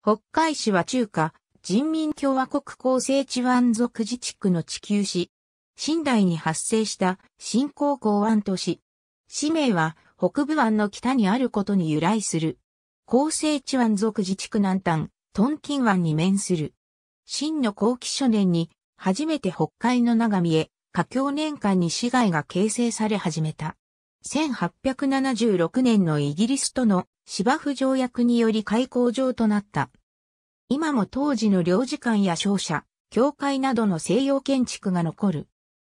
北海市は中華人民共和国厚生地湾族自治区の地球市。新代に発生した新興港湾都市。市名は北部湾の北にあることに由来する。厚生地湾族自治区南端、トンキン湾に面する。新の後期初年に初めて北海の長見へ、下境年間に市街が形成され始めた。1876年のイギリスとの芝生条約により開港場となった。今も当時の領事館や商社、教会などの西洋建築が残る。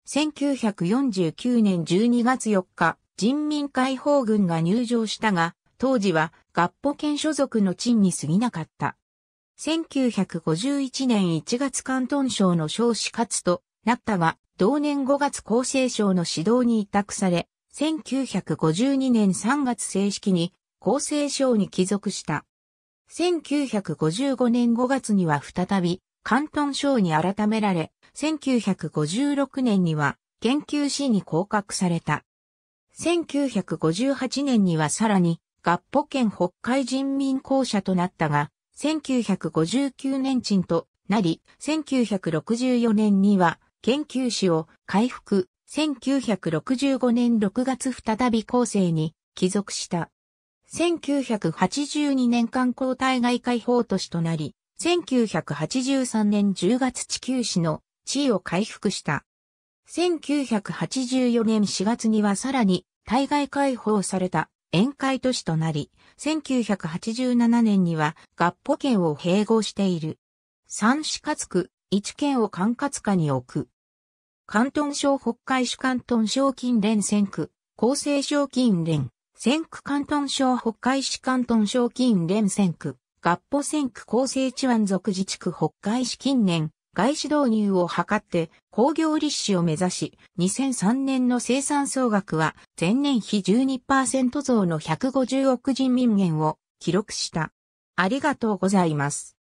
1949年12月4日、人民解放軍が入場したが、当時は合法県所属の賃に過ぎなかった。1951年1月関東省の少子活となったが、同年5月厚生省の指導に委託され、1952年3月正式に厚生省に帰属した。1955年5月には再び、関東省に改められ、1956年には研究士に降格された。1958年にはさらに、合保県北海人民公社となったが、1959年賃となり、1964年には研究士を回復、1965年6月再び後世に帰属した。1982年観光対外開放都市となり、1983年10月地球市の地位を回復した。1984年4月にはさらに対外開放された宴会都市となり、1987年には合歩県を併合している。三市活区、一県を管轄下に置く。関東省北海市関東省近連線区、厚生省近連、線区関東省北海市関東省近連線区、合歩線区厚生地湾属自治区北海市近年、外資導入を図って工業立志を目指し、2003年の生産総額は前年比12%増の150億人民元を記録した。ありがとうございます。